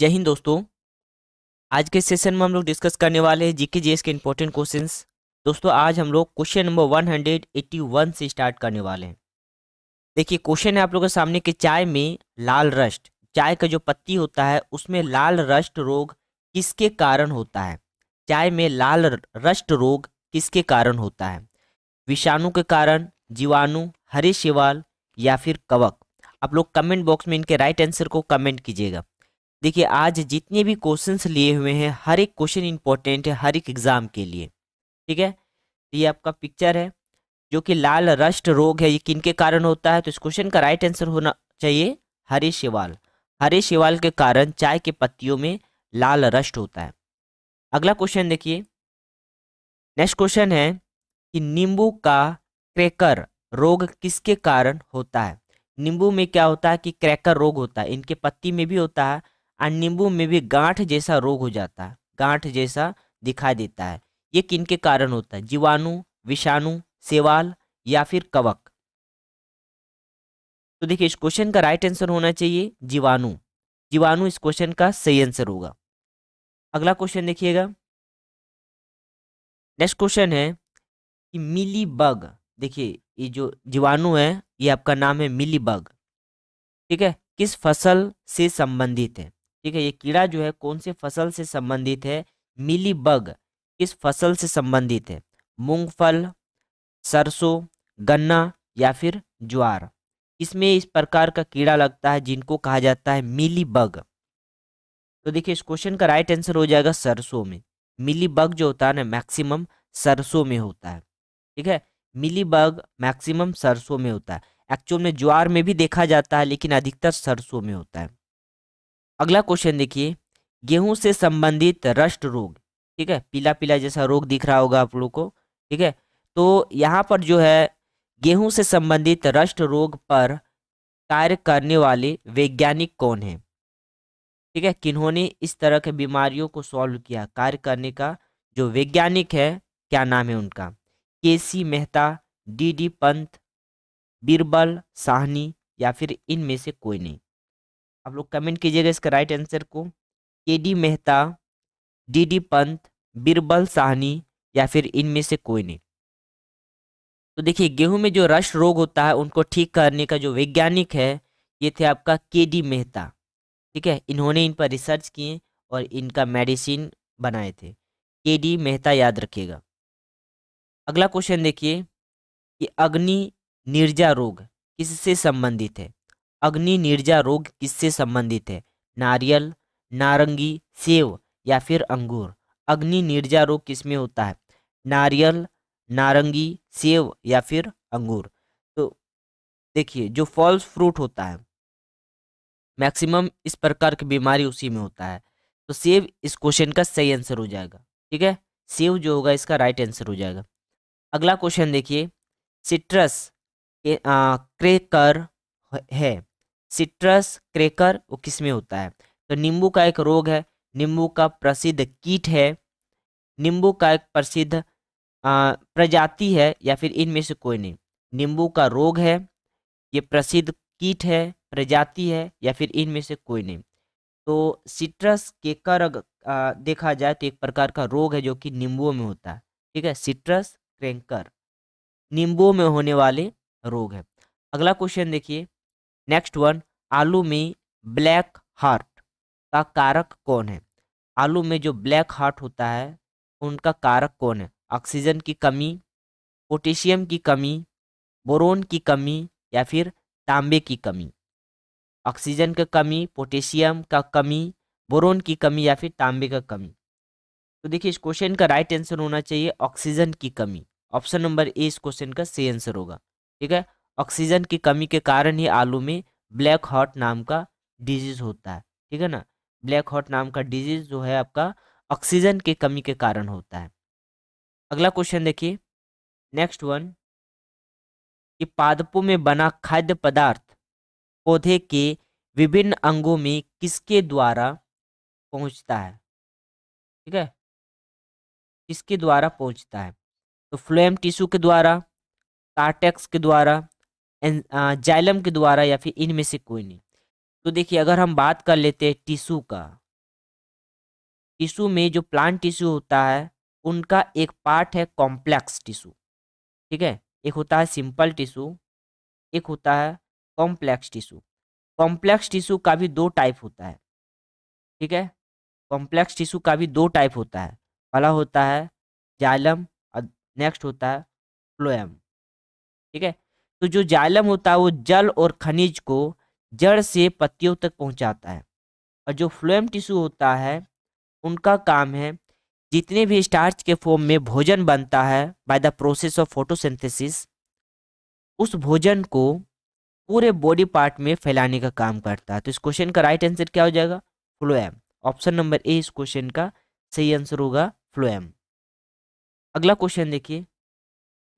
जय हिंद दोस्तों आज के सेशन में हम लोग डिस्कस करने वाले हैं जीके जीएस के इंपॉर्टेंट क्वेश्चंस दोस्तों आज हम लोग क्वेश्चन नंबर 181 से स्टार्ट करने वाले हैं देखिए क्वेश्चन है आप लोगों के सामने कि चाय में लाल रस्ट चाय का जो पत्ती होता है उसमें लाल रस्ट रोग किसके कारण होता है चाय में लाल रस्ट रोग किसके कारण होता है विषाणु के कारण जीवाणु हरे शिवाल या फिर कवक आप लोग कमेंट बॉक्स में इनके राइट आंसर को कमेंट कीजिएगा देखिए आज जितने भी क्वेश्चंस लिए हुए हैं हर एक क्वेश्चन इंपॉर्टेंट है हर एक एग्ज़ाम के लिए ठीक है तो ये आपका पिक्चर है जो कि लाल रष्ट रोग है ये किन के कारण होता है तो इस क्वेश्चन का राइट आंसर होना चाहिए हरे शिवाल हरे शिवाल के कारण चाय के पत्तियों में लाल रष्ट होता है अगला क्वेश्चन देखिए नेक्स्ट क्वेश्चन है कि नींबू का क्रैकर रोग किसके कारण होता है नींबू में क्या होता है कि क्रैकर रोग होता है इनके पत्ती में भी होता है और नींबू में भी गांठ जैसा रोग हो जाता है गांठ जैसा दिखाई देता है ये किन के कारण होता है जीवाणु विषाणु सेवाल या फिर कवक तो देखिए इस क्वेश्चन का राइट आंसर होना चाहिए जीवाणु जीवाणु इस क्वेश्चन का सही आंसर होगा अगला क्वेश्चन देखिएगा नेक्स्ट क्वेश्चन है कि मिली बग देखिए ये जो जीवाणु है ये आपका नाम है मिली बग ठीक है किस फसल से संबंधित है ठीक है ये कीड़ा जो है कौन से फसल से संबंधित है मिली बग किस फसल से संबंधित है मूंगफल सरसों गन्ना या फिर ज्वार इसमें इस प्रकार का कीड़ा लगता है जिनको कहा जाता है मिली बग तो देखिए इस क्वेश्चन का राइट आंसर हो जाएगा सरसों में मिली बग जो होता है ना मैक्सिमम सरसों में होता है ठीक है मिली बग मैक्सिमम सरसों में होता है एक्चुअल में ज्वार में भी देखा जाता है लेकिन अधिकतर सरसों में होता है अगला क्वेश्चन देखिए गेहूं से संबंधित रष्ट रोग ठीक है पीला पीला जैसा रोग दिख रहा होगा आप लोग को ठीक है तो यहाँ पर जो है गेहूं से संबंधित रष्ट रोग पर कार्य करने वाले वैज्ञानिक कौन है ठीक है किन्होंने इस तरह के बीमारियों को सॉल्व किया कार्य करने का जो वैज्ञानिक है क्या नाम है उनका K C Mehta D D Pant Birbal Sahni या फिर इनमें से कोई नहीं आप लोग कमेंट कीजिएगा इसका राइट आंसर को K D Mehta D D Pant Birbal Sahni या फिर इनमें से कोई नहीं तो देखिए गेहूं में जो रस रोग होता है उनको ठीक करने का जो वैज्ञानिक है ये थे आपका के डी मेहता ठीक है इन्होंने इन पर रिसर्च किए और इनका मेडिसिन बनाए थे के डी मेहता याद रखिएगा अगला क्वेश्चन देखिए कि अग्नि निर्जा रोग किससे संबंधित है अग्नि निर्जा रोग किससे संबंधित है नारियल नारंगी सेब या फिर अंगूर अग्नि निर्जा रोग किसमें होता है नारियल नारंगी सेब या फिर अंगूर तो देखिए जो फॉल्स फ्रूट होता है मैक्सिमम इस प्रकार की बीमारी उसी में होता है तो सेब इस क्वेश्चन का सही आंसर हो जाएगा ठीक है सेब जो होगा इसका राइट आंसर हो जाएगा अगला क्वेश्चन देखिए सिट्रस के आ, है सिट्रस क्रेकर वो किस में होता है तो नींबू का एक रोग है नींबू का प्रसिद्ध कीट है नींबू का एक प्रसिद्ध प्रजाति है या फिर इनमें से कोई नहीं नींबू का रोग है ये प्रसिद्ध कीट है प्रजाति है या फिर इनमें से कोई नहीं तो सिट्रस केकर देखा जाए तो एक प्रकार का रोग है जो कि नींबुओं में होता है ठीक है सिट्रस क्रेंकर नींबुओं में होने वाले रोग है अगला क्वेश्चन देखिए नेक्स्ट वन आलू में ब्लैक हार्ट का कारक कौन है आलू में जो ब्लैक हार्ट होता है उनका कारक कौन है ऑक्सीजन की कमी पोटेशियम की कमी बोरोन की कमी या फिर तांबे की कमी ऑक्सीजन का कमी पोटेशियम का कमी बोरोन की कमी या फिर तांबे का कमी तो देखिए इस क्वेश्चन का राइट आंसर होना चाहिए ऑक्सीजन की कमी ऑप्शन नंबर ए इस क्वेश्चन का सही आंसर होगा ठीक है ऑक्सीजन की कमी के कारण ही आलू में ब्लैक हॉट नाम का डिजीज़ होता है ठीक है ना ब्लैक हॉट नाम का डिजीज़ जो है आपका ऑक्सीजन की कमी के कारण होता है अगला क्वेश्चन देखिए नेक्स्ट वन कि पादपों में बना खाद्य पदार्थ पौधे के विभिन्न अंगों में किसके द्वारा पहुंचता है ठीक है किसके द्वारा पहुंचता है तो फ्लोएम टिश्यू के द्वारा कार्टेक्स के द्वारा जाइलम के द्वारा या फिर इनमें से कोई नहीं तो देखिए अगर हम बात कर लेते हैं टिशू का टिशू में जो प्लांट टिशू होता है उनका एक पार्ट है कॉम्प्लेक्स टिशू ठीक है एक होता है सिंपल टिशू एक होता है कॉम्प्लेक्स टिशू कॉम्प्लेक्स टिशू का भी दो टाइप होता है ठीक है कॉम्प्लेक्स टिशू का भी दो टाइप होता है पहला होता है जाइलम और नेक्स्ट होता है फ्लोएम ठीक है तो जो जालम होता है वो जल और खनिज को जड़ से पत्तियों तक पहुंचाता है और जो फ्लोएम टिश्यू होता है उनका काम है जितने भी स्टार्च के फॉर्म में भोजन बनता है by the process of photosynthesis उस भोजन को पूरे बॉडी पार्ट में फैलाने का काम करता है तो इस क्वेश्चन का राइट आंसर क्या हो जाएगा फ्लोएम ऑप्शन नंबर ए इस क्वेश्चन का सही आंसर होगा फ्लोएम अगला क्वेश्चन देखिए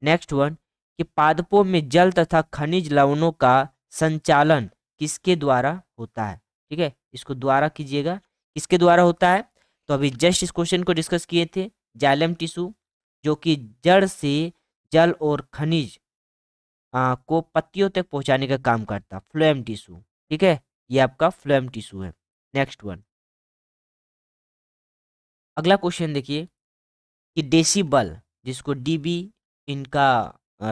नेक्स्ट वन कि पादपों में जल तथा खनिज लवणों का संचालन किसके द्वारा होता है ठीक है इसको द्वारा कीजिएगा किसके द्वारा होता है तो अभी जस्ट इस क्वेश्चन को डिस्कस किए थे जैलम टिश्यू जो कि जड़ से जल और खनिज आ, को पत्तियों तक पहुंचाने का काम करता फ्लोएम टिश्यू ठीक है ये आपका फ्लोएम टिश्यू है नेक्स्ट वन अगला क्वेश्चन देखिए कि डेसीबल जिसको डीबी इनका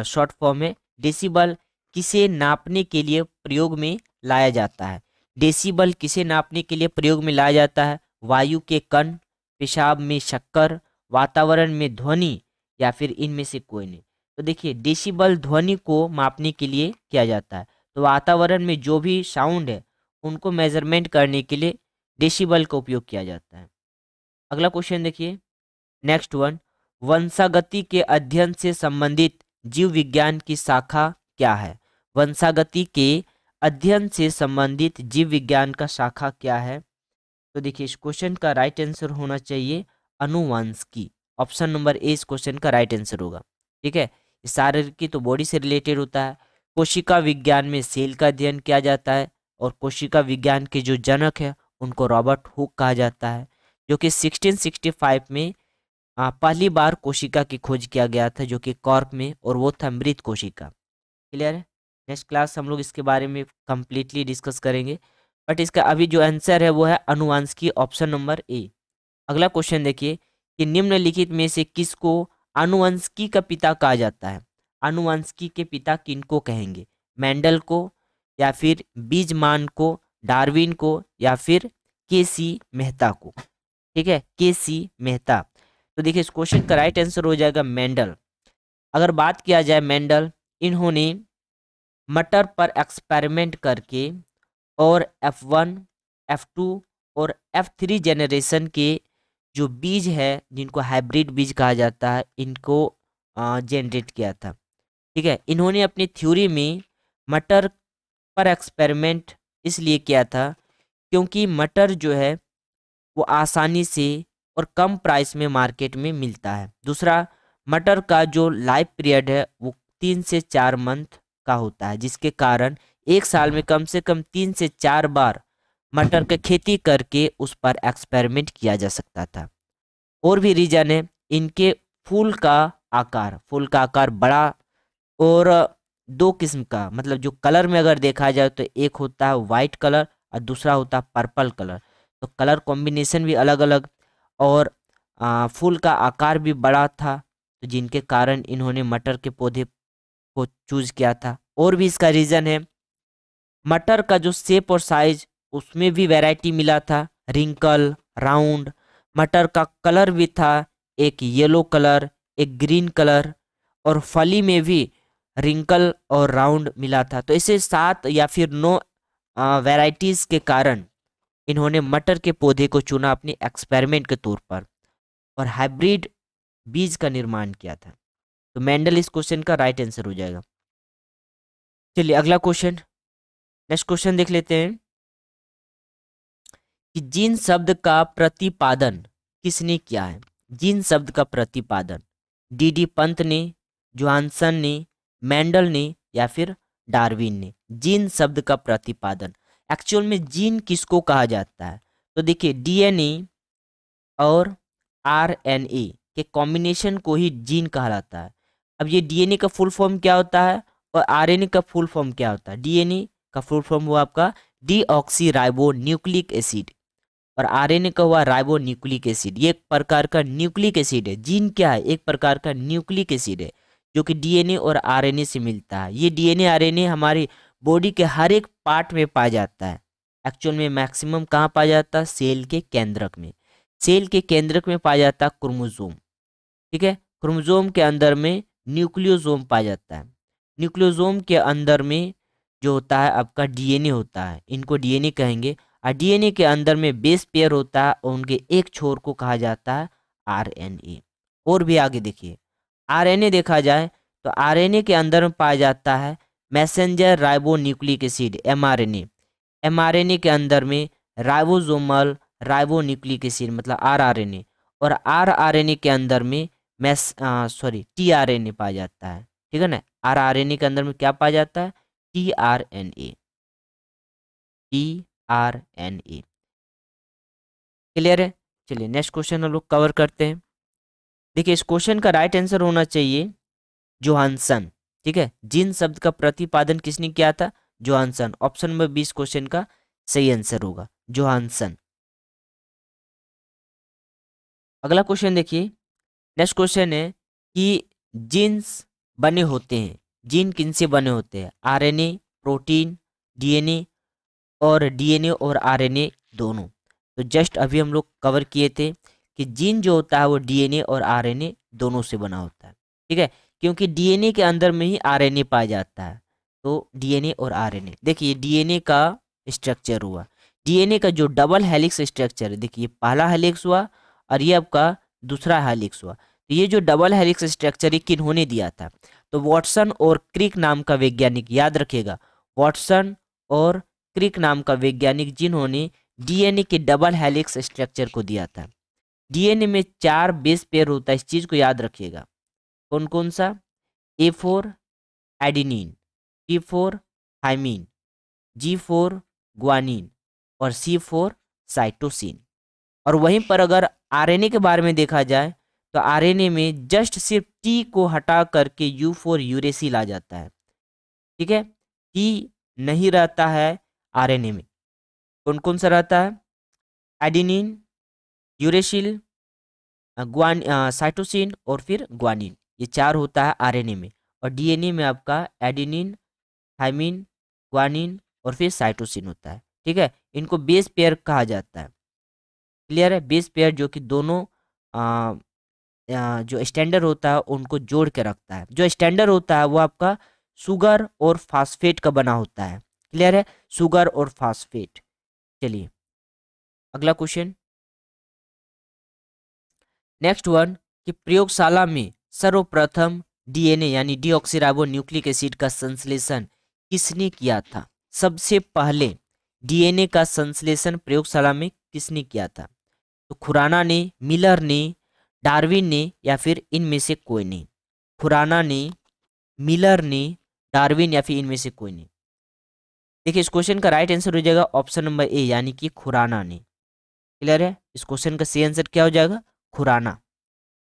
शॉर्ट फॉर्म में डेसीबल किसे नापने के लिए प्रयोग में लाया जाता है डेसीबल किसे नापने के लिए प्रयोग में लाया जाता है वायु के कण पेशाब में शक्कर वातावरण में ध्वनि या फिर इनमें से कोई नहीं तो देखिए डेसीबल ध्वनि को मापने के लिए किया जाता है तो वातावरण में जो भी साउंड है उनको मेजरमेंट करने के लिए डेसीबल का उपयोग किया जाता है अगला क्वेश्चन देखिए नेक्स्ट वन वंशागति के अध्ययन से संबंधित जीव विज्ञान की शाखा क्या है वंशागति के अध्ययन से संबंधित जीव विज्ञान का शाखा क्या है तो देखिए इस क्वेश्चन का राइट आंसर होना चाहिए अनुवंश की ऑप्शन नंबर ए इस क्वेश्चन का राइट आंसर होगा ठीक है शारीर की तो बॉडी से रिलेटेड होता है कोशिका विज्ञान में सेल का अध्ययन किया जाता है और कोशिका विज्ञान के जो जनक है उनको रॉबर्ट हुक कहा जाता है जो कि 1665 में पहली बार कोशिका की खोज किया गया था जो कि कॉर्क में और वो था मृत कोशिका क्लियर है नेक्स्ट क्लास हम लोग इसके बारे में कम्प्लीटली डिस्कस करेंगे बट इसका अभी जो आंसर है वो है की ऑप्शन नंबर ए अगला क्वेश्चन देखिए कि निम्नलिखित में से किसको अनुवंशिकी का पिता कहा जाता है अनुवंशिकी के पिता किनको कहेंगे मैंडल को या फिर बीजमान को डार्विन को या फिर के सी मेहता को ठीक है के सी मेहता तो देखिए इस क्वेश्चन का राइट आंसर हो जाएगा मेंडल अगर बात किया जाए मेंडल इन्होंने मटर पर एक्सपेरिमेंट करके और एफ वन एफ टू और एफ थ्री जेनरेशन के जो बीज है जिनको हाइब्रिड बीज कहा जाता है इनको जेनरेट किया था ठीक है इन्होंने अपनी थ्योरी में मटर पर एक्सपेरिमेंट इसलिए किया था क्योंकि मटर जो है वो आसानी से और कम प्राइस में मार्केट में मिलता है दूसरा मटर का जो लाइफ पीरियड है वो तीन से चार मंथ का होता है जिसके कारण एक साल में कम से कम तीन से चार बार मटर की खेती करके उस पर एक्सपेरिमेंट किया जा सकता था और भी रीजन है इनके फूल का आकार फूल का आकार बड़ा और दो किस्म का मतलब जो कलर में अगर देखा जाए तो एक होता है वाइट कलर और दूसरा होता है पर्पल कलर तो कलर कॉम्बिनेशन भी अलग अलग और फूल का आकार भी बड़ा था तो जिनके कारण इन्होंने मटर के पौधे को चूज किया था और भी इसका रीज़न है मटर का जो शेप और साइज उसमें भी वैरायटी मिला था रिंकल राउंड मटर का कलर भी था एक येलो कलर एक ग्रीन कलर और फली में भी रिंकल और राउंड मिला था तो इसे सात या फिर नौ वैरायटीज़ के कारण इन्होंने मटर के पौधे को चुना अपने एक्सपेरिमेंट के तौर पर और हाइब्रिड बीज का निर्माण किया था तो मैंडल इस क्वेश्चन का राइट आंसर हो जाएगा चलिए अगला क्वेश्चन नेक्स्ट क्वेश्चन देख लेते हैं कि जीन शब्द का प्रतिपादन किसने किया है जीन शब्द का प्रतिपादन डी डी पंत ने जोहानसन ने मैंडल ने या फिर डार्विन ने जीन शब्द का प्रतिपादन एक्चुअल में जीन किसको कहा जाता है तो देखिए डीएनए और आरएनए के कॉम्बिनेशन को ही जीन कहा जाता है अब ये डीएनए का फुल फॉर्म क्या होता है और आरएनए का फुल फॉर्म क्या होता है डीएनए का फुल फॉर्म हुआ आपका डी राइबो न्यूक्लिक एसिड और आरएनए का हुआ राइबो न्यूक्लिक एसिड ये एक प्रकार का न्यूक्लिक एसिड है जीन क्या है एक प्रकार का न्यूक्लिक एसिड है जो कि डीएनए और आरएनए से मिलता है ये डीएनए आरएनए हमारे बॉडी के हर एक पार्ट में पाया जाता है एक्चुअल में मैक्सिमम कहाँ पाया जाता है सेल के केंद्रक में सेल के केंद्रक में पाया जाता है क्रोमोजोम ठीक है क्रोमोजोम के अंदर में न्यूक्लियोजोम पाया जाता है न्यूक्लियोजोम के अंदर में जो होता है आपका डीएनए होता है इनको डीएनए कहेंगे और डीएनए के अंदर में बेस पेयर होता है और उनके एक छोर को कहा जाता है आरएनए और भी आगे देखिए आरएनए देखा जाए तो आरएनए के अंदर में पाया जाता है messenger ribo nucleic acid mRNA mRNA के अंदर में राइबोजोमल राइबो न्यूक्लिक एसिड मतलब आरआरएनए और आरआरएनए के अंदर में मैस सॉरी टीआरएनए पाया जाता है ठीक है ना आरआरएनए के अंदर में क्या पाया जाता है T T R R N A N A clear है चलिए नेक्स्ट क्वेश्चन हम लोग कवर करते हैं देखिए इस क्वेश्चन का राइट आंसर होना चाहिए जोहानसन ठीक है जिन शब्द का प्रतिपादन किसने किया था जोहानसन ऑप्शन नंबर बीस क्वेश्चन का सही आंसर होगा जोहानसन अगला क्वेश्चन देखिए नेक्स्ट क्वेश्चन है कि जीन्स बने होते हैं जीन किनसे बने होते हैं आरएनए प्रोटीन डीएनए और डीएनए और आरएनए दोनों तो जस्ट अभी हम लोग कवर किए थे कि जीन जो होता है वो डीएनए और आरएनए दोनों से बना होता है ठीक है क्योंकि डीएनए के अंदर में ही आरएनए पाया जाता है तो डीएनए और आरएनए देखिए डीएनए का स्ट्रक्चर हुआ डीएनए का जो डबल हेलिक्स स्ट्रक्चर है देखिए पहला हेलिक्स हुआ और ये आपका दूसरा हेलिक्स हुआ तो ये जो डबल हेलिक्स स्ट्रक्चर ये किन्होंने दिया था तो वॉटसन और क्रिक नाम का वैज्ञानिक याद रखेगा वॉटसन और क्रिक नाम का वैज्ञानिक जिन्होंने डीएनए के डबल हेलिक्स स्ट्रक्चर को दिया था डीएनए में चार बेस पेयर होता है इस चीज़ को याद रखिएगा कौन कौन सा A for adenine T for thymine G for guanine और सी फोर साइटोसिन और वहीं पर अगर आरएनए के बारे में देखा जाए तो आरएनए में जस्ट सिर्फ टी को हटा करके यू फोर यूरेसिल आ जाता है ठीक है टी नहीं रहता है आरएनए में कौन कौन सा रहता है एडिनिन यूरेसिल ग्वान साइटोसिन और फिर ग्वानिन ये चार होता है आरएनए में और डीएनए में आपका एडिनिन थाइमिन क्वानिन और फिर साइटोसिन होता है ठीक है इनको बेस पेयर कहा जाता है क्लियर है बेस पेयर जो कि दोनों आ, आ, जो स्टैंडर्ड होता है उनको जोड़ के रखता है जो स्टैंडर्ड होता है वो आपका शुगर और फास्फेट का बना होता है क्लियर है शुगर और फास्फेट चलिए अगला क्वेश्चन नेक्स्ट वन कि प्रयोगशाला में सर्वप्रथम डीएनए यानी डीऑक्सीराबो न्यूक्लिक एसिड का संश्लेषण किसने किया था सबसे पहले डीएनए का संश्लेषण प्रयोगशाला में किसने किया था तो खुराना ने मिलर ने डार्विन ने या फिर इनमें से कोई नहीं खुराना ने मिलर ने डार्विन या फिर इनमें से कोई नहीं देखिए इस क्वेश्चन का राइट आंसर हो जाएगा ऑप्शन नंबर ए यानी कि खुराना ने क्लियर है इस क्वेश्चन का सही आंसर क्या हो जाएगा Khurana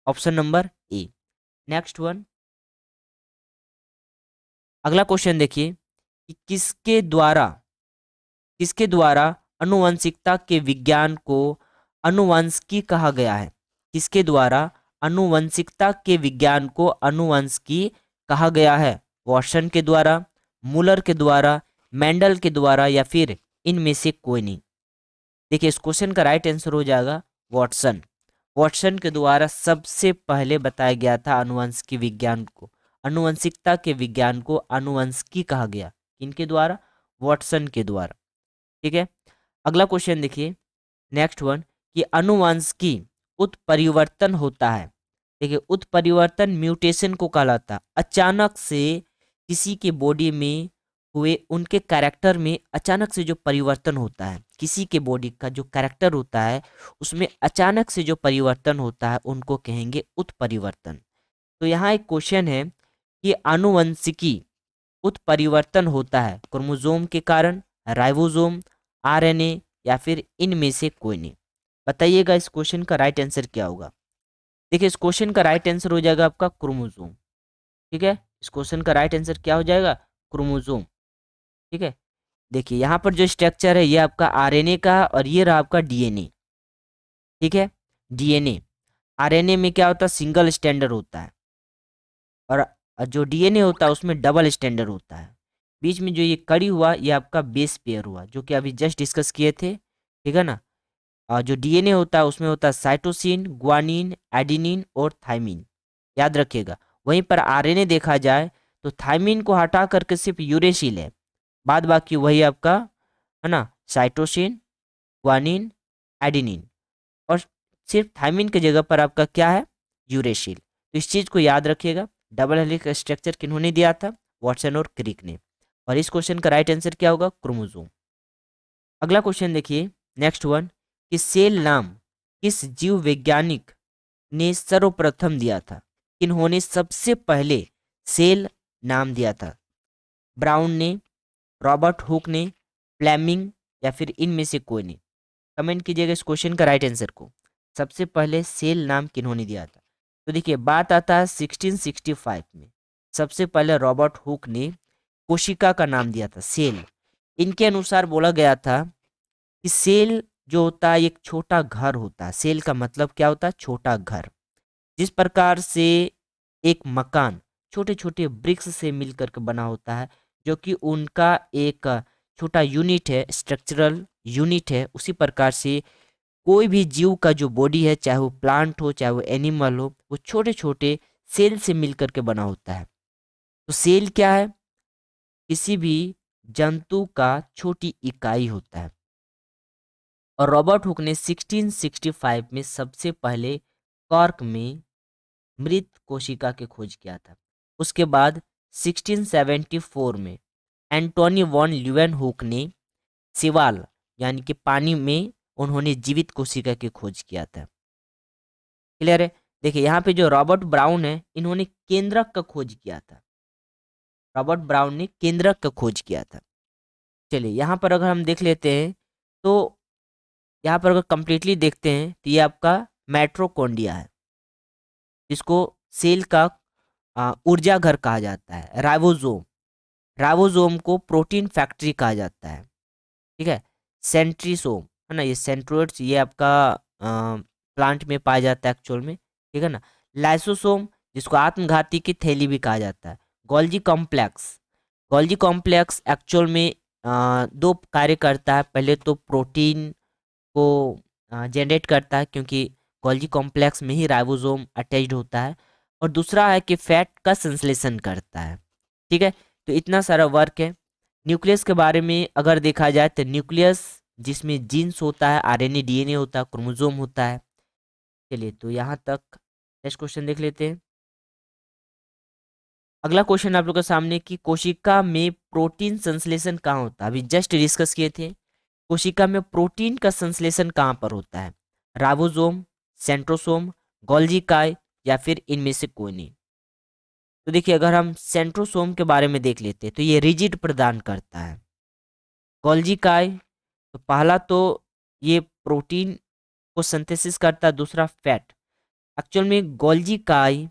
option number A next one अगला क्वेश्चन देखिए कि किसके द्वारा किसके द्वारा अनुवंशिकता के विज्ञान को अनुवंशिकी कहा गया है किसके द्वारा अनुवंशिकता के विज्ञान को अनुवंशिकी कहा गया है वॉशन के द्वारा मूलर के द्वारा मैंडल के द्वारा या फिर इनमें से कोई नहीं देखिए इस क्वेश्चन का राइट आंसर हो जाएगा वॉटसन वॉटसन के द्वारा सबसे पहले बताया गया था अनुवंश की विज्ञान को अनुवंशिकता के विज्ञान को अनुवंश की कहा गया इनके द्वारा वॉटसन के द्वारा ठीक है अगला क्वेश्चन देखिए नेक्स्ट वन कि अनुवंश की उत्परिवर्तन होता है देखिए उत्परिवर्तन म्यूटेशन को कहलाता अचानक से किसी के बॉडी में हुए उनके कैरेक्टर में अचानक से जो परिवर्तन होता है किसी के बॉडी का जो कैरेक्टर होता है उसमें अचानक से जो परिवर्तन होता है उनको कहेंगे उत्परिवर्तन तो यहाँ एक क्वेश्चन है कि आनुवंशिकी उत्परिवर्तन होता है क्रोमोजोम के कारण राइबोजोम आरएनए या फिर इनमें से कोई नहीं बताइएगा इस क्वेश्चन का राइट आंसर क्या होगा देखिए इस क्वेश्चन का राइट आंसर हो जाएगा आपका क्रोमोजोम ठीक है इस क्वेश्चन का राइट आंसर क्या हो जाएगा क्रोमोजोम ठीक है देखिए यहाँ पर जो स्ट्रक्चर है ये आपका आरएनए का और ये रहा आपका डीएनए ठीक है डीएनए आरएनए में क्या होता है सिंगल स्टैंडर्ड होता है और जो डीएनए होता है उसमें डबल स्टैंडर्ड होता है बीच में जो ये कड़ी हुआ ये आपका बेस पेयर हुआ जो कि अभी जस्ट डिस्कस किए थे ठीक है ना और जो डीएनए होता है उसमें होता है साइटोसिन ग्वानिन एडिनिन और थाइमिन याद रखिएगा वहीं पर आरएनए देखा जाए तो थाइमिन को हटा करके सिर्फ यूरेसिल है बाद बाकी वही आपका है ना साइटोसिन ग्वानिन एडिनिन और सिर्फ थाइमिन की जगह पर आपका क्या है यूरेशिल तो इस चीज़ को याद रखिएगा डबल हेलिक स्ट्रक्चर किन्होंने दिया था वॉटसन और क्रिक ने और इस क्वेश्चन का राइट आंसर क्या होगा क्रोमोजोम अगला क्वेश्चन देखिए नेक्स्ट वन कि सेल नाम किस जीव वैज्ञानिक ने सर्वप्रथम दिया था इन्होंने सबसे पहले सेल नाम दिया था ब्राउन ने रॉबर्ट हुक ने फ्लैमिंग या फिर इनमें से कोई नहीं कमेंट कीजिएगा इस क्वेश्चन का राइट आंसर को सबसे पहले सेल नाम किन्होंने दिया था तो देखिए बात आता है फाइव में सबसे पहले रॉबर्ट हुक ने कोशिका का नाम दिया था सेल इनके अनुसार बोला गया था कि सेल जो होता है एक छोटा घर होता है सेल का मतलब क्या होता है छोटा घर जिस प्रकार से एक मकान छोटे छोटे ब्रिक्स से मिलकर के बना होता है जो कि उनका एक छोटा यूनिट है स्ट्रक्चरल यूनिट है उसी प्रकार से कोई भी जीव का जो बॉडी है चाहे वो प्लांट हो चाहे वो एनिमल हो वो छोटे छोटे सेल से मिल करके बना होता है तो सेल क्या है किसी भी जंतु का छोटी इकाई होता है और रॉबर्ट हुक ने 1665 में सबसे पहले कॉर्क में मृत कोशिका की खोज किया था उसके बाद 1674 में एंटोनी वॉन ल्यूएन हुक ने सिवाल यानी कि पानी में उन्होंने जीवित कोशिका की खोज किया था क्लियर है देखिए यहाँ पे जो रॉबर्ट ब्राउन है इन्होंने केंद्रक का खोज किया था रॉबर्ट ब्राउन ने केंद्रक का खोज किया था चलिए यहाँ पर अगर हम देख लेते हैं तो यहाँ पर अगर कंप्लीटली देखते हैं तो ये आपका मेट्रोकोंडिया है इसको सेल का ऊर्जा घर कहा जाता है राइवोजोम राइवोजोम को प्रोटीन फैक्ट्री कहा जाता है ठीक है सेंट्रीसोम है ना ये सेंट्रोइड्स ये आपका आ, प्लांट में पाया जाता है एक्चुअल में ठीक है ना लाइसोसोम जिसको आत्मघाती की थैली भी कहा जाता है Golgi complex Golgi complex actual में आ, दो कार्य करता है पहले तो प्रोटीन को जनरेट करता है क्योंकि गोल्जी कॉम्प्लेक्स में ही राइबोसोम अटैच्ड होता है और दूसरा है कि फैट का संश्लेषण करता है ठीक है तो इतना सारा वर्क है न्यूक्लियस के बारे में अगर देखा जाए तो न्यूक्लियस जिसमें जीन्स होता है आरएनए डीएनए होता है क्रोमोजोम होता है चलिए तो यहाँ तक नेक्स्ट क्वेश्चन देख लेते हैं अगला क्वेश्चन आप लोग के सामने कि कोशिका में प्रोटीन संश्लेषण कहाँ होता है अभी जस्ट डिस्कस किए थे कोशिका में प्रोटीन का संश्लेषण कहाँ पर होता है राबोजोम सेंट्रोसोम गोल्जी काय या फिर इनमें से कोई नहीं तो देखिए अगर हम सेंट्रोसोम के बारे में देख लेते हैं तो ये रिजिड प्रदान करता है गोल्जी काय तो पहला तो ये प्रोटीन को सिंथेसिस करता है दूसरा फैट एक्चुअल में गोल्जी काय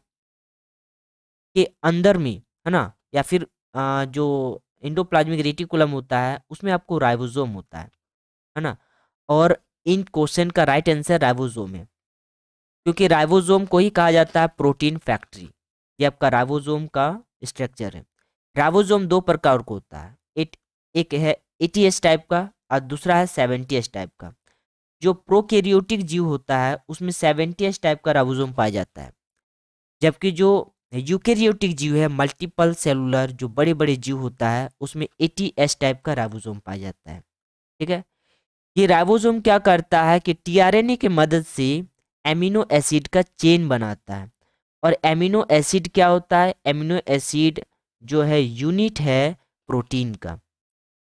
के अंदर में है ना या फिर आ, जो इंडोप्लाज्मिक रेटिकुलम होता है उसमें आपको राइबोसोम होता है है ना और इन क्वेश्चन का राइट आंसर राइबोसोम है क्योंकि राइबोसोम को ही कहा जाता है प्रोटीन फैक्ट्री ये आपका राइबोसोम का स्ट्रक्चर है राइबोसोम दो प्रकार को होता है एट एक है एटी टाइप का और दूसरा है सेवेंटी टाइप का जो प्रोकेरियोटिक जीव होता है उसमें सेवेंटी टाइप का राइबोसोम पाया जाता है जबकि जो यूकेरियोटिक जीव है मल्टीपल सेलुलर जो बड़े बड़े जीव होता है उसमें एटी टाइप का राइबोसोम पाया जाता है ठीक है ये राइबोसोम क्या करता है कि टीआरएनए की मदद से एमिनो एसिड का चेन बनाता है और एमिनो एसिड क्या होता है एमिनो एसिड जो है यूनिट है प्रोटीन का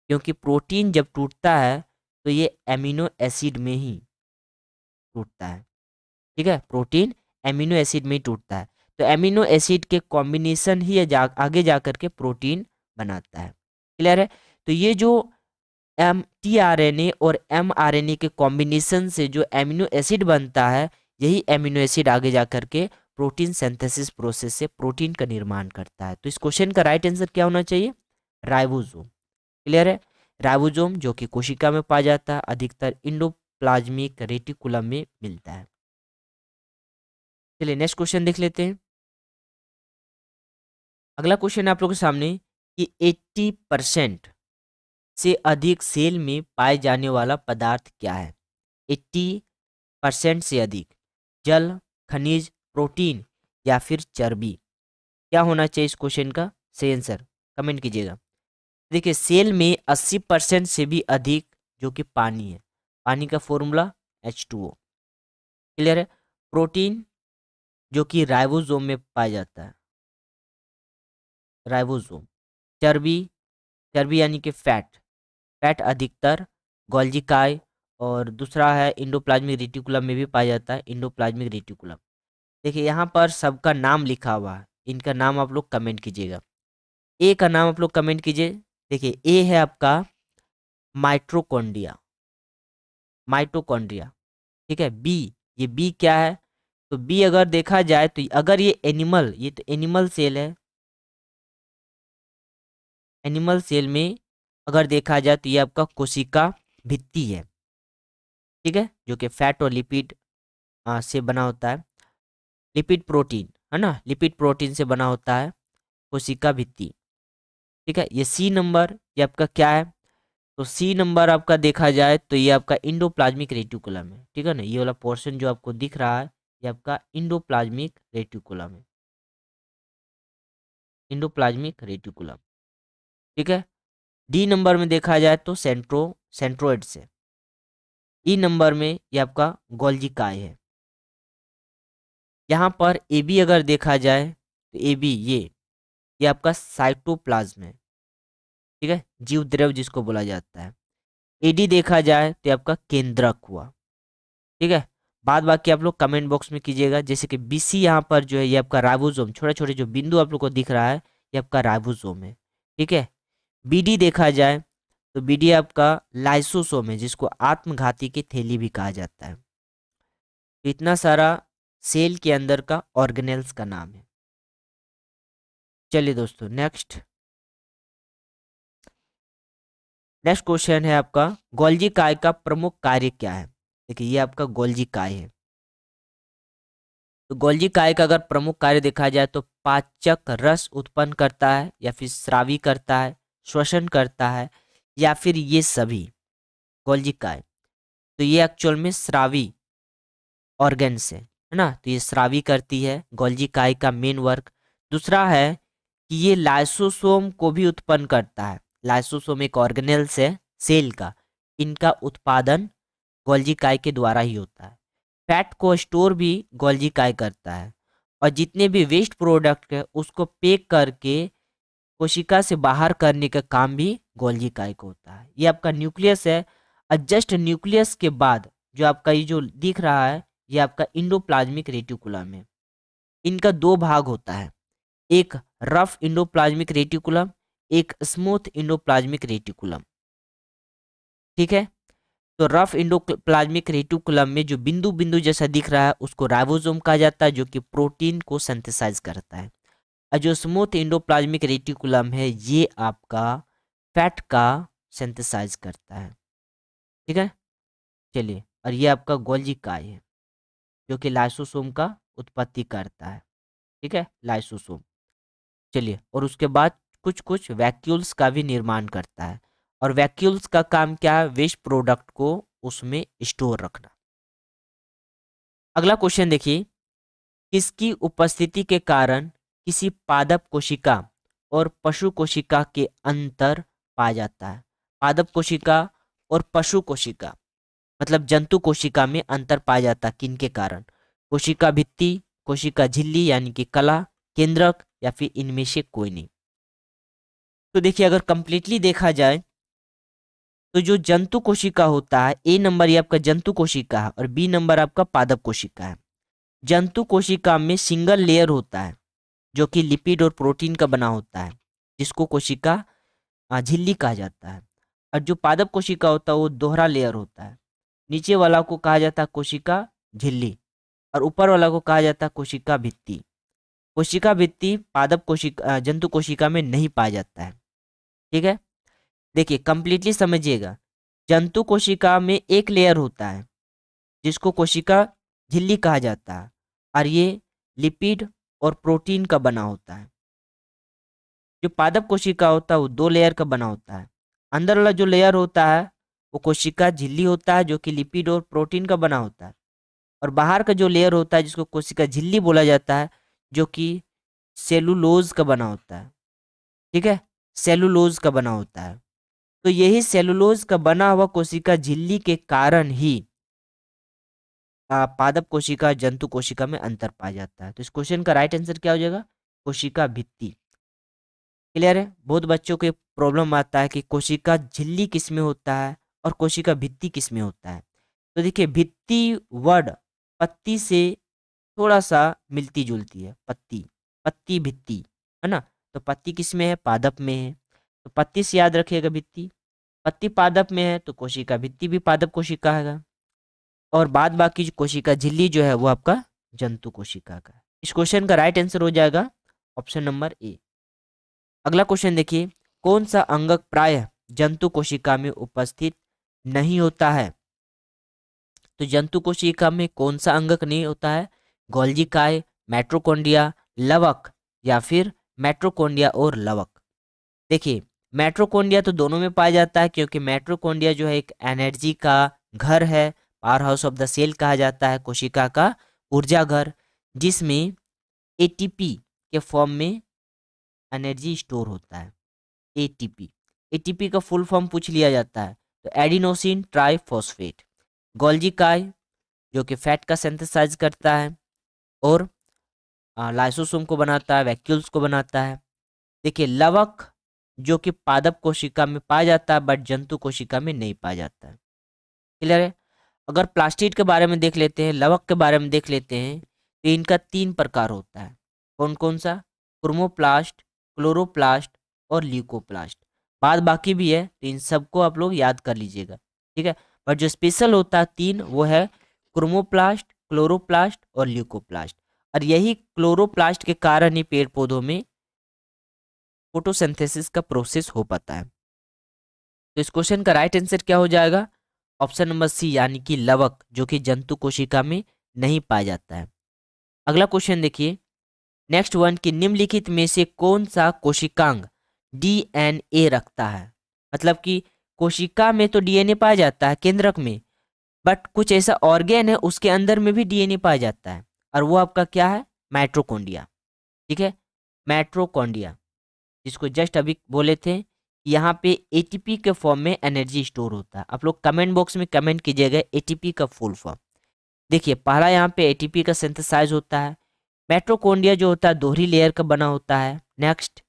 क्योंकि प्रोटीन जब टूटता है तो ये एमिनो एसिड में ही टूटता है ठीक है प्रोटीन एमिनो एसिड में ही टूटता है तो एमिनो एसिड के कॉम्बिनेशन ही जा आगे जा कर के प्रोटीन बनाता है क्लियर है तो ये जो M T R N A और एम आर एन ए के कॉम्बिनेशन से जो एमिनो एसिड बनता है यही एमिनो एसिड आगे जा करके प्रोटीन सेंथेसिस प्रोसेस से प्रोटीन का निर्माण करता है तो इस क्वेश्चन का राइट आंसर क्या होना चाहिए राइबोजोम क्लियर है राइबोजोम जो कि कोशिका में पाया जाता है अधिकतर इंडोप्लाज्मिक रेटिकुलम में मिलता है चलिए नेक्स्ट क्वेश्चन देख लेते हैं अगला क्वेश्चन आप लोगों के सामने कि 80 परसेंट से अधिक सेल में पाए जाने वाला पदार्थ क्या है 80 परसेंट से अधिक जल खनिज प्रोटीन या फिर चर्बी क्या होना चाहिए इस क्वेश्चन का सही आंसर कमेंट कीजिएगा देखिए सेल में 80 परसेंट से भी अधिक जो कि पानी है पानी का formula H two O clear है प्रोटीन जो कि राइबोसोम में पाया जाता है राइबोसोम चर्बी चर्बी यानी कि फैट फैट अधिकतर गोल्जिकाई और दूसरा है इंडोप्लाज्मिक रेटिकुलम में भी पाया जाता है इंडोप्लाज्मिक रेटिकुलम देखिए यहाँ पर सबका नाम लिखा हुआ है इनका नाम आप लोग कमेंट कीजिएगा ए का नाम आप लोग कमेंट कीजिए देखिए ए है आपका माइट्रोकोंड्रिया माइट्रोकोंडिया ठीक है बी ये बी क्या है तो बी अगर देखा जाए तो अगर ये एनिमल ये तो एनिमल सेल है एनिमल सेल में अगर देखा जाए तो ये आपका कोशिका भित्ति है ठीक है जो कि फैट और लिपिड से बना होता है लिपिड प्रोटीन है ना लिपिड प्रोटीन से बना होता है कोशिका भित्ति ठीक है ये सी नंबर ये आपका क्या है तो सी नंबर आपका देखा जाए तो ये आपका प्लाज्मिक रेटिकुलम है ठीक है ना ये वाला पोर्शन जो आपको दिख रहा है ये आपका प्लाज्मिक रेटिकुलम है इंडो रेटिकुलम ठीक है डी नंबर में देखा जाए तो सेंट्रो सेंट्रोइड्स है ई नंबर में ये आपका गोल्जी काय है यहाँ पर ए बी अगर देखा जाए तो ए बी ये ये आपका साइटोप्लाज्म है ठीक है जीव द्रव जिसको बोला जाता है ए डी देखा जाए तो आपका केंद्रक हुआ ठीक है बाद बाकी आप लोग कमेंट बॉक्स में कीजिएगा जैसे कि बी सी यहाँ पर जो है ये आपका राइबोसोम छोटे छोटे जो बिंदु आप लोग को दिख रहा है ये आपका राइबोसोम है ठीक है बी डी देखा जाए तो बी आपका लाइसोसोम है जिसको आत्मघाती की थैली भी कहा जाता है तो इतना सारा सेल के अंदर का ऑर्गेनेल्स का नाम है चलिए दोस्तों नेक्स्ट नेक्स्ट क्वेश्चन है आपका गोल्जी काय का प्रमुख कार्य क्या है देखिए ये आपका गोल्जी काय है तो गोल्जी काय का अगर प्रमुख कार्य देखा जाए तो पाचक रस उत्पन्न करता है या फिर श्रावी करता है श्वसन करता है या फिर ये सभी गोल्जिकाय तो ये एक्चुअल में श्रावी ऑर्गेन्स है है ना तो ये श्रावी करती है काय का मेन वर्क दूसरा है कि ये लाइसोसोम को भी उत्पन्न करता है लाइसोसोम एक ऑर्गेनेल्स है सेल का इनका उत्पादन काय के द्वारा ही होता है फैट को स्टोर भी काय करता है और जितने भी वेस्ट प्रोडक्ट है उसको पेक करके कोशिका से बाहर करने का काम भी गोल्जी काय को होता है ये आपका न्यूक्लियस है और जस्ट न्यूक्लियस के बाद जो आपका ये जो दिख रहा है ये आपका इंडोप्लाज्मिक रेटिकुलम है इनका दो भाग होता है एक रफ इंडोप्लाज्मिक रेटिकुलम एक स्मूथ इंडोप्लाज्मिक रेटिकुलम ठीक है तो रफ इंडो प्लाज्मिक रेटिकुलम में जो बिंदु बिंदु जैसा दिख रहा है उसको राइबोसोम कहा जाता है जो कि प्रोटीन को सिंथेसाइज करता है अजोस्मोथ इंडोप्लाज्मिक रेटिकुलम है ये आपका फैट का सेंथिसाइज करता है ठीक है चलिए और ये आपका गोल्जी काय है जो कि लाइसोसोम का उत्पत्ति करता है ठीक है लाइसोसोम चलिए और उसके बाद कुछ कुछ वैक्यूल्स का भी निर्माण करता है और वैक्यूल्स का काम क्या है वेस्ट प्रोडक्ट को उसमें स्टोर रखना अगला क्वेश्चन देखिए किसकी उपस्थिति के कारण किसी पादप कोशिका और पशु कोशिका के अंतर पाया जाता है पादप कोशिका और पशु कोशिका मतलब जंतु कोशिका में अंतर पाया जाता है किनके कारण कोशिका भित्ति कोशिका झिल्ली यानी कि कला केंद्रक या फिर इनमें से कोई नहीं तो देखिए अगर कंप्लीटली देखा जाए तो जो जंतु कोशिका होता है ए नंबर ये आपका जंतु कोशिका है और बी नंबर आपका पादप कोशिका है जंतु कोशिका में सिंगल लेयर होता है जो कि लिपिड और प्रोटीन का बना होता है जिसको कोशिका झिल्ली कहा जाता है और जो पादप कोशिका होता है वो दोहरा लेयर होता है नीचे वाला को कहा जाता है कोशिका झिल्ली और ऊपर वाला को कहा जाता है कोशिका भित्ति कोशिका भित्ति पादप कोशिका जंतु कोशिका में नहीं पाया जाता है ठीक है देखिए कंप्लीटली समझिएगा जंतु कोशिका में एक लेयर होता है जिसको कोशिका झिल्ली कहा जाता है और ये लिपिड और प्रोटीन का बना होता है जो पादप कोशिका होता है वो दो लेयर का बना होता है अंदर वाला जो लेयर होता है वो कोशिका झिल्ली होता है जो कि लिपिड और प्रोटीन का बना होता है और बाहर का जो लेयर होता है जिसको कोशिका झिल्ली बोला जाता है जो कि सेलुलोज का बना होता है ठीक है सेलुलोज का बना होता है तो यही सेलुलोज का बना हुआ कोशिका झिल्ली के कारण ही पादप कोशिका जंतु कोशिका में अंतर पाया जाता है तो इस क्वेश्चन का राइट आंसर क्या हो जाएगा कोशिका भित्ति क्लियर है बहुत बच्चों के प्रॉब्लम आता है कि कोशिका झिल्ली किस में होता है और कोशिका भित्ति किस में होता है तो देखिए भित्ति वर्ड पत्ती से थोड़ा सा मिलती जुलती है पत्ती पत्ती भित्ति है ना तो पत्ती किस में है पादप में है तो पत्ती से याद रखिएगा भित्ति पत्ती पादप में है तो कोशिका भित्ति भी पादप कोशिका है और बाद बाकी जो कोशिका झिल्ली जो है वो आपका जंतु कोशिका का इस क्वेश्चन का राइट आंसर हो जाएगा ऑप्शन नंबर ए अगला क्वेश्चन देखिए कौन सा अंगक प्राय जंतु कोशिका में उपस्थित नहीं होता है तो जंतु कोशिका में कौन सा अंगक नहीं होता है गोल्जिकाय मैट्रोकोंडिया लवक या फिर मैट्रोकोंडिया और लवक देखिए मैट्रोकोंडिया तो दोनों में पाया जाता है क्योंकि मेट्रोकोंडिया जो है एक एनर्जी का घर है powerhouse of the cell कहा जाता है कोशिका का ऊर्जा घर जिसमें एटीपी के फॉर्म में एनर्जी स्टोर होता है एटीपी एटीपी का फुल फॉर्म पूछ लिया जाता है तो एडिनोसिन ट्राइफॉस्फेट फोस्फेट गोल्जिकाय जो कि फैट का सेंथेसाइज करता है और लाइसोसोम को बनाता है वैक्यूल्स को बनाता है देखिए लवक जो कि पादप कोशिका में पाया जाता है बट जंतु कोशिका में नहीं पाया जाता है क्लियर है अगर प्लास्टिक के बारे में देख लेते हैं लवक के बारे में देख लेते हैं तो इनका तीन प्रकार होता है कौन कौन सा क्रोमोप्लास्ट क्लोरोप्लास्ट और ल्यूकोप्लास्ट बाद बाकी भी है तो इन सबको आप लोग याद कर लीजिएगा ठीक है और जो स्पेशल होता है तीन वो है क्रोमोप्लास्ट क्लोरोप्लास्ट और ल्यूकोप्लास्ट और यही क्लोरोप्लास्ट के कारण ही पेड़ पौधों में फोटोसिंथेसिस का प्रोसेस हो पाता है तो इस क्वेश्चन का राइट आंसर क्या हो जाएगा ऑप्शन नंबर सी यानी कि लवक जो कि जंतु कोशिका में नहीं पाया जाता है अगला क्वेश्चन देखिए नेक्स्ट वन कि निम्नलिखित में से कौन सा कोशिकांग डीएनए रखता है मतलब कि कोशिका में तो डीएनए पाया जाता है केंद्रक में बट कुछ ऐसा ऑर्गेन है उसके अंदर में भी डीएनए पाया जाता है और वो आपका क्या है मैट्रोकोंडिया ठीक है मैट्रोकोंडिया जिसको जस्ट अभी बोले थे यहाँ पे एटीपी के फॉर्म में एनर्जी स्टोर होता है आप लोग कमेंट बॉक्स में कमेंट कीजिएगा एटीपी का फुल फॉर्म देखिए पहला यहाँ पे एटीपी का सिंथेसाइज होता है मेट्रोकोंडिया जो होता है दोहरी लेयर का बना होता है नेक्स्ट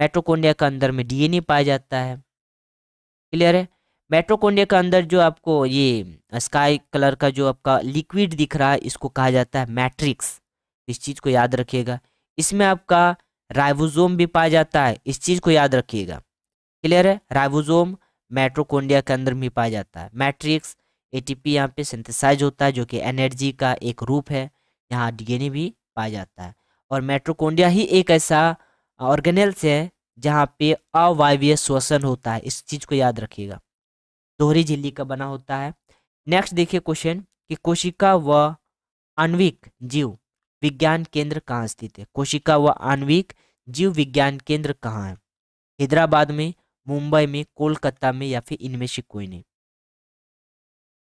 मेट्रोकोंडिया का अंदर में डीएनए पाया जाता है क्लियर है मेट्रोकोंडिया का अंदर जो आपको ये स्काई कलर का जो आपका लिक्विड दिख रहा है इसको कहा जाता है मैट्रिक्स इस चीज़ को याद रखिएगा इसमें आपका राइवोजोम भी पाया जाता है इस चीज़ को याद रखिएगा क्लियर है राइबोसोम मेट्रोकोंडिया के अंदर भी पाया जाता है मैट्रिक्स एटीपी यहाँ पे सिंथेसाइज होता है जो कि एनर्जी का एक रूप है यहाँ डीएनए भी पाया जाता है और मेट्रोकोंडिया ही एक ऐसा ऑर्गेनल्स है जहाँ पे अवायवीय श्वसन होता है इस चीज़ को याद रखिएगा दोहरी झिल्ली का बना होता है नेक्स्ट देखिए क्वेश्चन कि कोशिका व आणविक जीव विज्ञान केंद्र कहाँ स्थित है कोशिका व आणविक जीव विज्ञान केंद्र कहाँ है हैदराबाद में मुंबई में कोलकाता में या फिर इनमें से कोई नहीं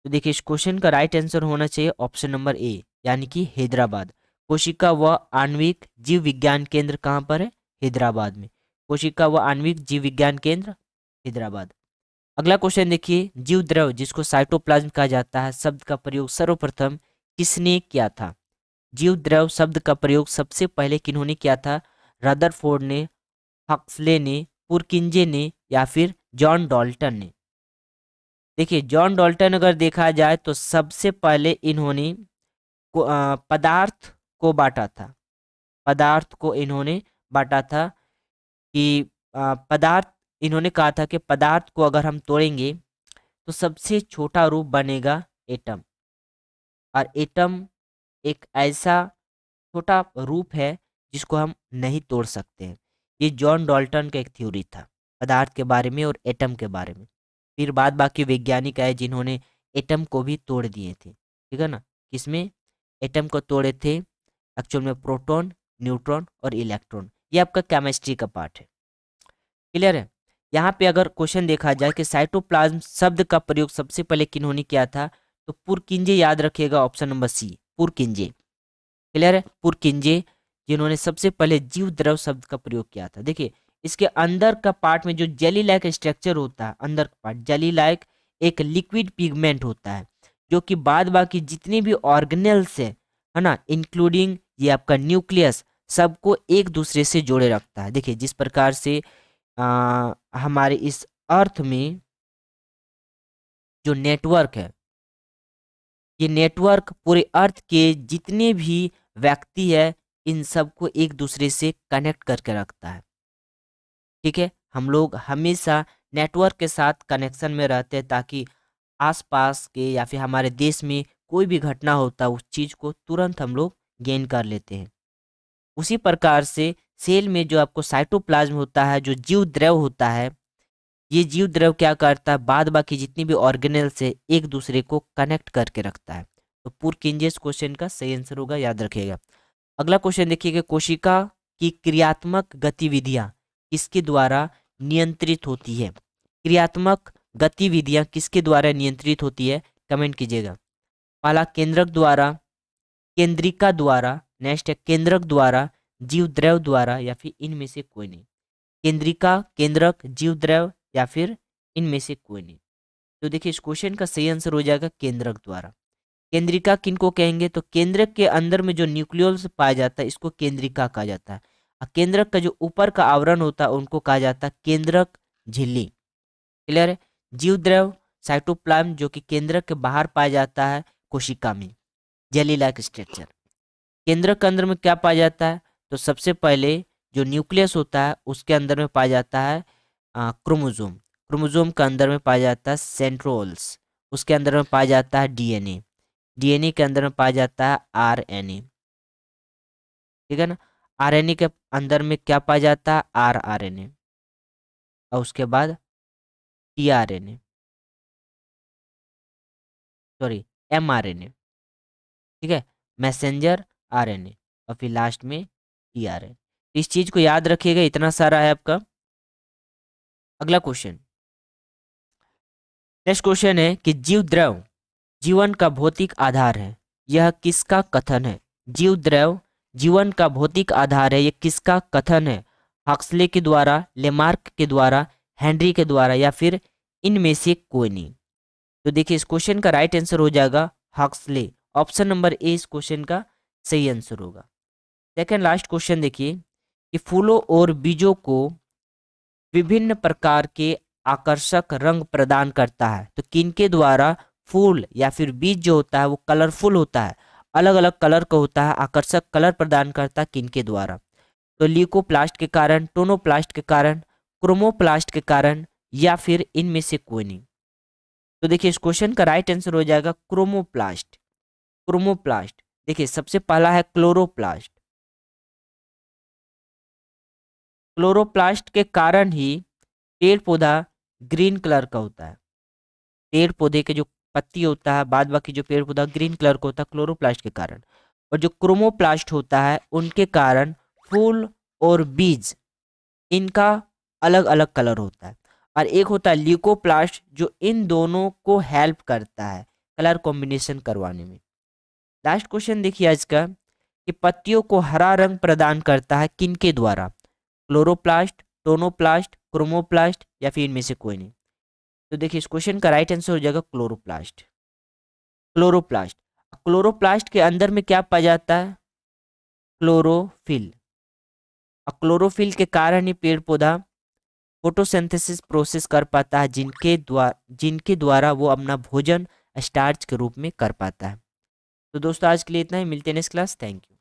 तो देखिए इस क्वेश्चन का राइट आंसर होना चाहिए ऑप्शन नंबर ए यानी कि हैदराबाद कोशिका व आणविक जीव विज्ञान केंद्र कहाँ पर है हैदराबाद में कोशिका व आणविक जीव विज्ञान केंद्र हैदराबाद अगला क्वेश्चन देखिए जीव द्रव जिसको साइटोप्लाज्म कहा जाता है शब्द का प्रयोग सर्वप्रथम किसने किया था जीव द्रव शब्द का प्रयोग सबसे पहले किन्होंने किया था रदरफोर्ड ने हक्सले ने पुरकिंजे ने या फिर जॉन डॉल्टन ने देखिए जॉन डॉल्टन अगर देखा जाए तो सबसे पहले इन्होंने पदार्थ को बांटा था पदार्थ को इन्होंने बांटा था कि पदार्थ इन्होंने कहा था कि पदार्थ को अगर हम तोड़ेंगे तो सबसे छोटा रूप बनेगा एटम और एटम एक ऐसा छोटा रूप है जिसको हम नहीं तोड़ सकते हैं ये जॉन डॉल्टन का एक थ्योरी था पदार्थ के बारे में और एटम के बारे में फिर बाद बाकी वैज्ञानिक आए जिन्होंने एटम को भी तोड़ दिए थे ठीक है ना किसमें एटम को तोड़े थे एक्चुअल में प्रोटॉन न्यूट्रॉन और इलेक्ट्रॉन ये आपका केमिस्ट्री का पार्ट है क्लियर है यहाँ पे अगर क्वेश्चन देखा जाए कि साइटोप्लाज्म शब्द का प्रयोग सबसे पहले किन्होंने किया था तो पुरकिंजे याद रखिएगा option number C Purkinje clear है पुरकिंजे जिन्होंने सबसे पहले जीव द्रव शब्द का प्रयोग किया था देखिए इसके अंदर का पार्ट में जो जेली लाइक स्ट्रक्चर होता है अंदर का पार्ट जेली लाइक एक लिक्विड पिगमेंट होता है जो कि बाद बाकी जितनी भी ऑर्गेनल्स है है ना इंक्लूडिंग ये आपका न्यूक्लियस सबको एक दूसरे से जोड़े रखता है देखिए जिस प्रकार से आ, हमारे इस अर्थ में जो नेटवर्क है ये नेटवर्क पूरे अर्थ के जितने भी व्यक्ति है इन सब को एक दूसरे से कनेक्ट करके रखता है ठीक है हम लोग हमेशा नेटवर्क के साथ कनेक्शन में रहते हैं ताकि आसपास के या फिर हमारे देश में कोई भी घटना होता है उस चीज़ को तुरंत हम लोग गेन कर लेते हैं उसी प्रकार से सेल में जो आपको साइटोप्लाज्म होता है जो जीव द्रव होता है ये जीव द्रव क्या करता है बाद बाकी जितनी भी ऑर्गेनल्स है एक दूसरे को कनेक्ट करके रखता है तो पूर्व क्वेश्चन का सही आंसर होगा याद रखिएगा अगला क्वेश्चन देखिएगा कोशिका की क्रियात्मक गतिविधियां किसके द्वारा नियंत्रित होती है क्रियात्मक गतिविधियां किसके द्वारा नियंत्रित होती है कमेंट कीजिएगा पहला केंद्रक द्वारा केंद्रिका द्वारा नेक्स्ट है केंद्रक द्वारा जीव द्रव द्वारा या फिर इनमें से कोई नहीं केंद्रिका केंद्रक जीव द्रव या फिर इनमें से कोई नहीं तो देखिए इस क्वेश्चन का सही आंसर हो जाएगा केंद्रक द्वारा केंद्रिका किन को कहेंगे तो केंद्रक के अंदर में जो न्यूक्लियोल्स पाया जाता है इसको केंद्रिका कहा जाता है और केंद्रक का जो ऊपर का आवरण होता है उनको कहा जाता है केंद्रक झिल्ली क्लियर है जीव द्रव जो कि केंद्रक के बाहर पाया जाता है कोशिका में जेली लाइक स्ट्रक्चर केंद्रक के अंदर में क्या पाया जाता है तो सबसे पहले जो न्यूक्लियस होता है उसके अंदर में पाया जाता है क्रोमोजोम क्रोमोजोम के अंदर में पाया जाता है सेंट्रोल्स उसके अंदर में पाया जाता है डीएनए डीएनए के अंदर में पाया जाता है आरएनए ठीक है ना आरएनए के अंदर में क्या पाया जाता है आर आर एन ए और उसके बाद T R N A sorry M R N A ठीक है मैसेंजर आर एन ए और फिर लास्ट में टी आर एन तो इस चीज़ को याद रखिएगा इतना सारा है आपका अगला क्वेश्चन नेक्स्ट क्वेश्चन है कि जीव द्रव जीवन का भौतिक आधार है यह किसका कथन है जीव द्रव जीवन का भौतिक आधार है यह किसका कथन है हक्सले के द्वारा लेमार्क के द्वारा हेनरी के द्वारा या फिर इनमें से कोई नहीं तो देखिए इस क्वेश्चन का राइट आंसर हो जाएगा हक्सले ऑप्शन नंबर ए इस क्वेश्चन का सही आंसर होगा सेकेंड लास्ट क्वेश्चन देखिए कि फूलों और बीजों को विभिन्न प्रकार के आकर्षक रंग प्रदान करता है तो किनके द्वारा फूल या फिर बीज जो होता है वो कलरफुल होता है अलग अलग कलर का होता है आकर्षक कलर प्रदान करता है किन के द्वारा तो ल्यूकोप्लास्ट के कारण टोनोप्लास्ट के कारण क्रोमोप्लास्ट के कारण या फिर इनमें से कोई नहीं तो देखिए इस क्वेश्चन का राइट आंसर हो जाएगा क्रोमोप्लास्ट क्रोमोप्लास्ट देखिए सबसे पहला है क्लोरोप्लास्ट क्लोरोप्लास्ट के कारण ही पेड़ पौधा ग्रीन कलर का होता है पेड़ पौधे के जो पत्ती होता है बाद बाकी जो पेड़ पौधा ग्रीन कलर का होता है क्लोरोप्लास्ट के कारण और जो क्रोमोप्लास्ट होता है उनके कारण फूल और बीज इनका अलग अलग कलर होता है और एक होता है ल्यूकोप्लास्ट जो इन दोनों को हेल्प करता है कलर कॉम्बिनेशन करवाने में लास्ट क्वेश्चन देखिए आज का कि पत्तियों को हरा रंग प्रदान करता है किनके द्वारा क्लोरोप्लास्ट टोनोप्लास्ट क्रोमोप्लास्ट या फिर इनमें से कोई नहीं तो देखिए इस क्वेश्चन का राइट आंसर हो जाएगा क्लोरोप्लास्ट क्लोरोप्लास्ट क्लोरोप्लास्ट के अंदर में क्या पाया जाता है क्लोरोफिल क्लोरोफिल के कारण ही पेड़ पौधा फोटोसिंथेसिस प्रोसेस कर पाता है जिनके द्वारा जिनके द्वारा वो अपना भोजन स्टार्च के रूप में कर पाता है तो दोस्तों आज के लिए इतना ही मिलते हैं नेक्स्ट क्लास थैंक यू